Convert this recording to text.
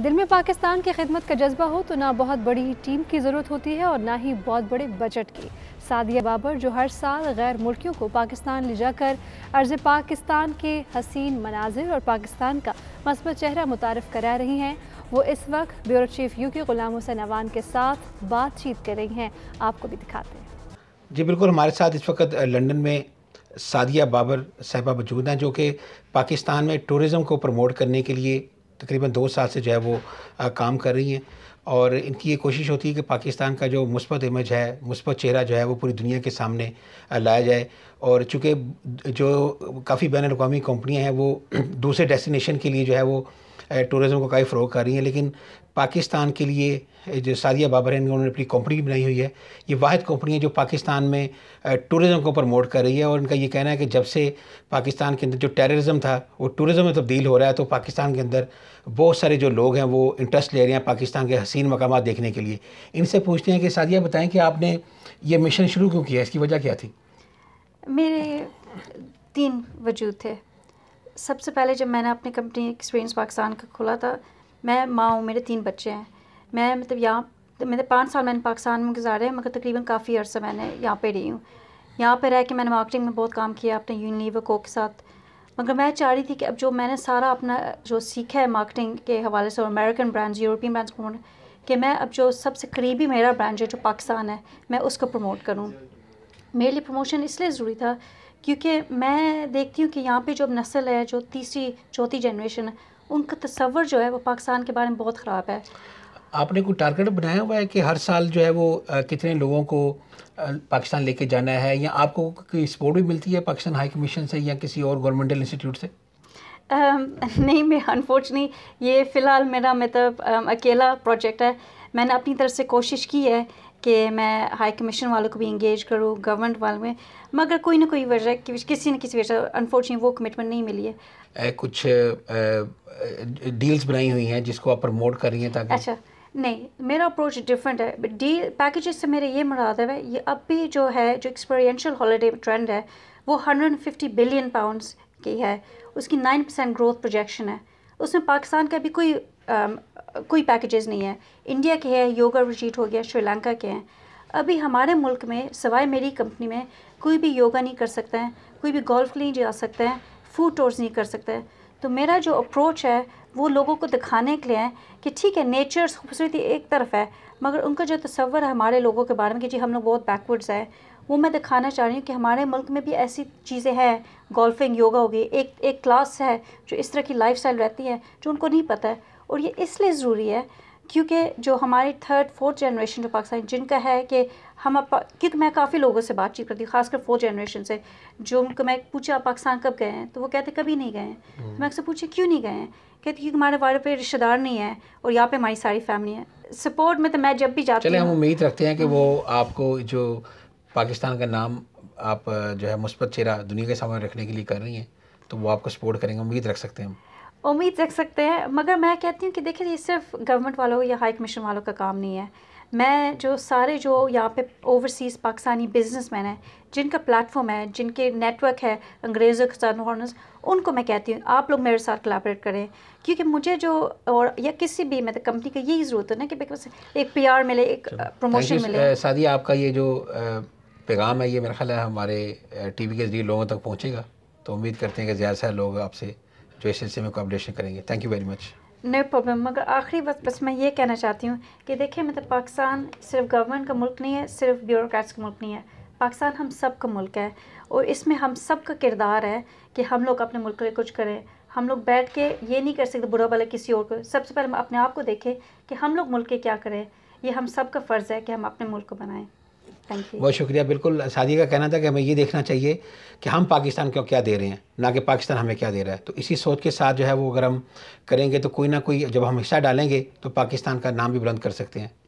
दिल में पाकिस्तान की खिदमत का जज्बा हो तो ना बहुत बड़ी टीम की ज़रूरत होती है और ना ही बहुत बड़े बजट की सादिया बाबर जो हर साल गैर मुल्कियों को पाकिस्तान ले जाकर अर्ज पाकिस्तान के हसीन मनाजिर और पाकिस्तान का मसबत चेहरा मुतारफ़ करा रही हैं वो इस वक्त ब्यूरो चीफ यू के ग़ुलाम हुसैन अवान के साथ बातचीत कर रही हैं आपको भी दिखाते हैं जी बिल्कुल हमारे साथ इस वक्त लंदन में सादिया बाबर साहबा मौजूद हैं जो कि पाकिस्तान में टूरिज़म को प्रमोट करने के लिए तकरीबन दो साल से जो है वो आ, काम कर रही हैं और इनकी ये कोशिश होती है कि पाकिस्तान का जो मुस्बत इमेज है मुस्बत चेहरा जो है वो पूरी दुनिया के सामने लाया जाए और चूँकि जो काफ़ी बैन अवी कंपनियाँ हैं वो दूसरे डेस्टिनेशन के लिए जो है वो टूरिज़म को काफ़ी फ़रोग कर रही हैं लेकिन पाकिस्तान के लिए जो सादिया बाबर हैं उन्होंने अपनी कंपनी बनाई हुई है ये वाद कंपनी है जो पाकिस्तान में टूरिज़म को प्रमोट कर रही है और इनका ये कहना है कि जब से पाकिस्तान के अंदर जो टेररिज्म था वो टूरिज़म में तब्दील हो रहा है तो पाकिस्तान के अंदर बहुत सारे जो लोग हैं वो इंटरेस्ट ले रहे हैं पाकिस्तान के हसीन मकाम देखने के लिए इनसे पूछते हैं कि सादिया बताएँ कि आपने ये मिशन शुरू क्यों किया इसकी वजह क्या थी मेरे तीन वजूद थे सबसे पहले जब मैंने अपनी कंपनी एक्सपीरियंस पाकिस्तान का खोला था मैं माँ हूँ मेरे तीन बच्चे हैं मैं मतलब यहाँ मेरे तो मैंने पाँच साल मैंने पाकिस्तान में गुजारे हैं मगर तकरीबन काफ़ी अर्सा मैंने यहाँ पे रही हूँ यहाँ पे रह के मैंने मार्केटिंग में बहुत काम किया अपने यूनिलीवर को के साथ मगर मैं चाह रही थी कि अब जो मैंने सारा अपना जो सीखा है मार्केटिंग के हवाले से और अमेरिकन ब्रांड्स यूरोपियन ब्रांड्स को कि मैं अब जो सबसे करीबी मेरा ब्रांड है जो पाकिस्तान है मैं उसको प्रमोट करूँ मेरे लिए प्रमोशन इसलिए ज़रूरी था क्योंकि मैं देखती हूँ कि यहाँ पे जो नस्ल है जो तीसरी चौथी जनरेशन है उनका तस्वर जो है वो पाकिस्तान के बारे में बहुत ख़राब है आपने कोई टारगेट बनाया हुआ है कि हर साल जो है वो कितने लोगों को पाकिस्तान लेके जाना है या आपको कोई सपोर्ट भी मिलती है पाकिस्तान हाई कमीशन से या किसी और गवर्नमेंटल इंस्टीट्यूट से नहीं मैं अनफॉर्चुनेटली ये फ़िलहाल मेरा मतलब अकेला प्रोजेक्ट है मैंने अपनी तरफ से कोशिश की है कि मैं हाई कमीशन वालों को भी इंगेज करूँ गवर्नमेंट वालों में मगर कोई ना कोई वजह कि किसी न किसी वजह अनफॉर्चुनेट वो कमिटमेंट नहीं मिली है ए, कुछ डील्स बनाई हुई हैं जिसको आप प्रमोट कर रही हैं ताकि अच्छा नहीं मेरा अप्रोच डिफरेंट है डील पैकेजेस से मेरे ये मुराद है ये अब भी जो है जो एक्सपेरियंशल हॉलीडे ट्रेंड है वो फिफ्टी बिलियन पाउंडस की है उसकी नाइन परसेंट ग्रोथ प्रोजेक्शन है उसमें पाकिस्तान का भी कोई कोई पैकेजेस नहीं है इंडिया के हैं योगा रिजीट हो गया श्रीलंका के हैं अभी हमारे मुल्क में सवाए मेरी कंपनी में कोई भी योगा नहीं कर सकता है कोई भी गोल्फ नहीं जा सकता है फूड टूर्स नहीं कर सकता है तो मेरा जो अप्रोच है वो लोगों को दिखाने के लिए है कि ठीक है नेचर खूबसूरती एक तरफ है मगर उनका जो तस्वर है हमारे लोगों के बारे में कि जी हम लोग बहुत बैकवर्ड्स हैं वो मैं दिखाना चाह रही हूँ कि हमारे मुल्क में भी ऐसी चीज़ें हैं गोल्फिंग योगा होगी एक एक क्लास है जो इस तरह की लाइफ रहती है जो उनको नहीं पता है और ये इसलिए ज़रूरी है क्योंकि जो हमारी थर्ड फोर्थ जनरेशन जो पाकिस्तान जिनका है कि हम क्योंकि मैं काफ़ी लोगों से बातचीत करती हूँ खासकर फोर्थ जनरेशन से जो उनको मैं पूछा आप पाकिस्तान कब गए हैं तो वो कहते कभी नहीं गए हैं तो हम्म। मैं उससे पूछा क्यों नहीं गए हैं कहते क्योंकि हमारे वाले पे रिश्तेदार नहीं है और यहाँ पे हमारी सारी फैमिली है सपोर्ट में तो मैं जब भी जाती चले हम उम्मीद रखते हैं कि वो हम्म। आपको जो पाकिस्तान का नाम आप जो है मुस्बत चेहरा दुनिया के सामने रखने के लिए कर रही हैं तो वो आपको सपोर्ट करेंगे उम्मीद रख सकते हैं हम उम्मीद रख सकते हैं मगर मैं कहती हूँ कि देखिए ये सिर्फ गवर्नमेंट वालों या हाई कमीशन वालों का काम नहीं है मैं जो सारे जो यहाँ पे ओवरसीज़ पाकिस्तानी मैन हैं जिनका प्लेटफॉर्म है जिनके नेटवर्क है अंग्रेज़ों के साथ उनको मैं कहती हूँ आप लोग मेरे साथ कलाबरेट करें क्योंकि मुझे जो और या किसी भी मतलब कंपनी का यही ज़रूरत है ना कि बिकॉज एक पीआर मिले एक प्रमोशन मिले शादी आपका ये जो पैगाम है ये मेरा ख्याल है हमारे टी वी के जरिए लोगों तक पहुँचेगा तो उम्मीद करते हैं कि ज़्यादा से लोग आपसे जो इस सिलसिले में अकोमोडेशन करेंगे thank you very much no problem मगर आखिरी वक्त बस मैं ये कहना चाहती हूँ कि देखिए मतलब पाकिस्तान सिर्फ गवर्नमेंट का मुल्क नहीं है सिर्फ ब्यूरोक्रेट्स का मुल्क नहीं है पाकिस्तान हम सब का मुल्क है और इसमें हम सब का किरदार है कि हम लोग अपने मुल्क के लिए कुछ करें हम लोग बैठ के ये नहीं कर सकते बुरा भला किसी और को सबसे पहले हम अपने आप को देखें कि हम लोग मुल्क के क्या करें ये हम सब का फ़र्ज़ है कि हम अपने मुल्क को बनाएं बहुत शुक्रिया बिल्कुल शादी का कहना था कि हमें ये देखना चाहिए कि हम पाकिस्तान को क्या दे रहे हैं ना कि पाकिस्तान हमें क्या दे रहा है तो इसी सोच के साथ जो है वो अगर हम करेंगे तो कोई ना कोई जब हम हिस्सा डालेंगे तो पाकिस्तान का नाम भी बुलंद कर सकते हैं